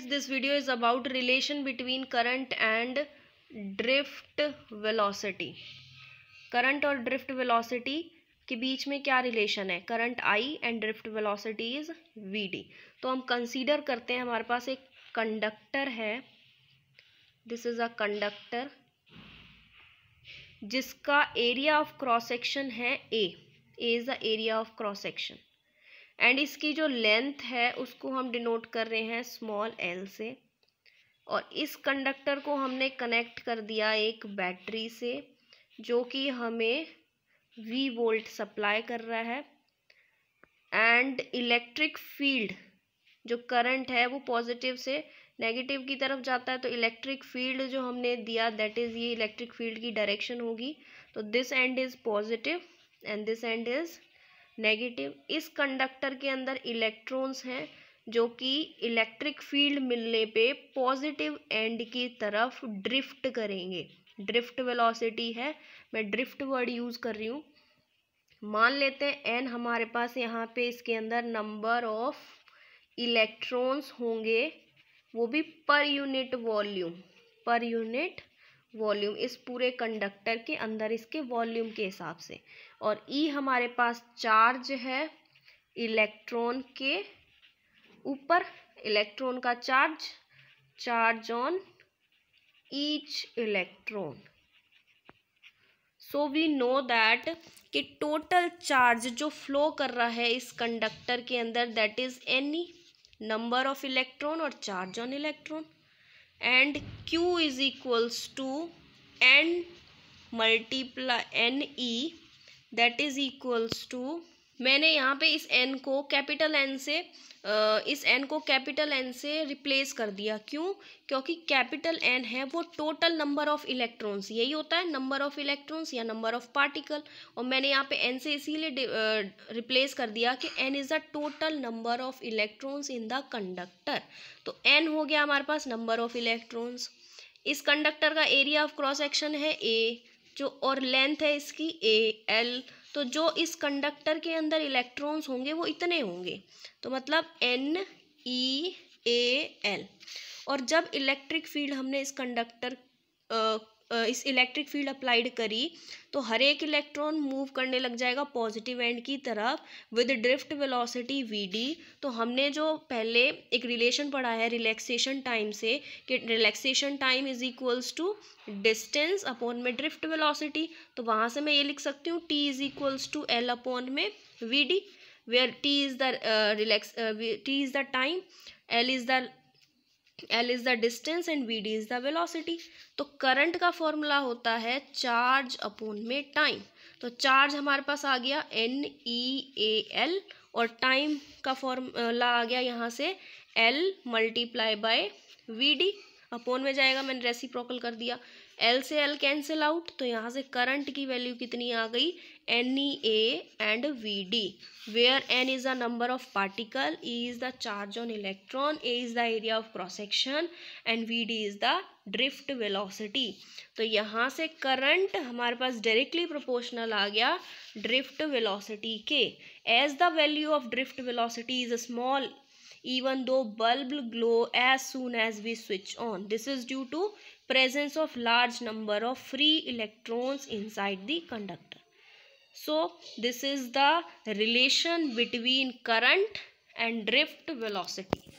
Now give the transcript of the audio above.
Friends this video is about relation between current and drift velocity current और drift velocity के बीच में क्या रिलेशन है current I and drift velocity is V D तो हम कंसीडर करते हैं हमारे पास एक कंडक्टर है दिस इज अ कंडक्टर जिसका एरिया ऑफ क्रॉस सेक्शन है A A is the area of cross section and इसकी जो लेंथ है उसको हम डिनोट कर रहे हैं स्मॉल एल से और इस कंडक्टर को हमने कनेक्ट कर दिया एक बैटरी से जो कि हमें वी वोल्ट सप्लाई कर रहा है एंड इलेक्ट्रिक फील्ड जो करंट है वो पॉजिटिव से नेगेटिव की तरफ जाता है तो इलेक्ट्रिक फील्ड जो हमने दिया दैट इज़ ये इलेक्ट्रिक फील्ड की डायरेक्शन होगी तो this end is positive and this end is negative इस कंडक्टर के अंदर इलेक्ट्रॉन्स हैं जो कि इलेक्ट्रिक फील्ड मिलने पे पॉजिटिव एंड की तरफ ड्रिफ्ट करेंगे ड्रिफ्ट वेलोसिटी है मैं ड्रिफ्ट वर्ड यूज़ कर रही हूँ मान लेते हैं एन हमारे पास यहाँ पे इसके अंदर नंबर ऑफ इलेक्ट्रॉन्स होंगे वो भी पर यूनिट वॉल्यूम पर यूनिट वॉल्यूम इस पूरे कंडक्टर के अंदर इसके वॉल्यूम के हिसाब से और ई e हमारे पास चार्ज है इलेक्ट्रॉन के ऊपर इलेक्ट्रॉन का charge charge on each electron so we know that कि टोटल चार्ज जो फ्लो कर रहा है इस कंडक्टर के अंदर that is any number of electron और charge on electron and q is equals to n multiply ne that is equals to मैंने यहाँ पे इस एन को कैपिटल एन से इस एन को कैपिटल एन से रिप्लेस कर दिया क्यों क्योंकि कैपिटल एन है वो टोटल नंबर ऑफ इलेक्ट्रॉन्स यही होता है नंबर ऑफ इलेक्ट्रॉन्स या नंबर ऑफ पार्टिकल और मैंने यहाँ पे एन से इसीलिए रिप्लेस कर दिया कि N is the total number of electrons in the conductor तो एन हो गया हमारे पास नंबर ऑफ इलेक्ट्रॉन्स इस कंडक्टर का एरिया ऑफ क्रॉस एक्शन है ए जो और लेंथ है इसकी ए एल तो जो इस कंडक्टर के अंदर इलेक्ट्रॉन्स होंगे वो इतने होंगे तो मतलब एन ई ए एल और जब इलेक्ट्रिक फील्ड हमने इस कंडक्टर इस इलेक्ट्रिक फील्ड अप्लाइड करी तो हर एक इलेक्ट्रॉन मूव करने लग जाएगा पॉजिटिव एंड की तरफ विद ड्रिफ्ट वेलोसिटी वी तो हमने जो पहले एक रिलेशन पढ़ा है रिलैक्सेशन टाइम से कि relaxation time is equals to distance upon में ड्रिफ्ट वेलोसिटी तो वहाँ से मैं ये लिख सकती हूँ T is equals to L upon में V D where T is the relax T is the time L is the L is the distance and V D is the velocity तो करंट का formula होता है charge upon में time तो charge हमारे पास आ गया एन ई ए एल और टाइम का फॉर्मूला आ गया यहाँ से L multiply by V D upon में जाएगा मैंने रेसिप्रोकल कर दिया एल से एल कैंसिल आउट तो यहाँ से करंट की वैल्यू कितनी आ गई N E A and V D where N is the number of particle E is the charge on electron A is the area of cross section and V D is the drift velocity तो यहाँ से current हमारे पास directly proportional आ गया drift velocity के as the value of drift velocity is a small even though bulb glow as soon as we switch on. This is due to presence of large number of free electrons inside the conductor. So this is the relation between current and drift velocity.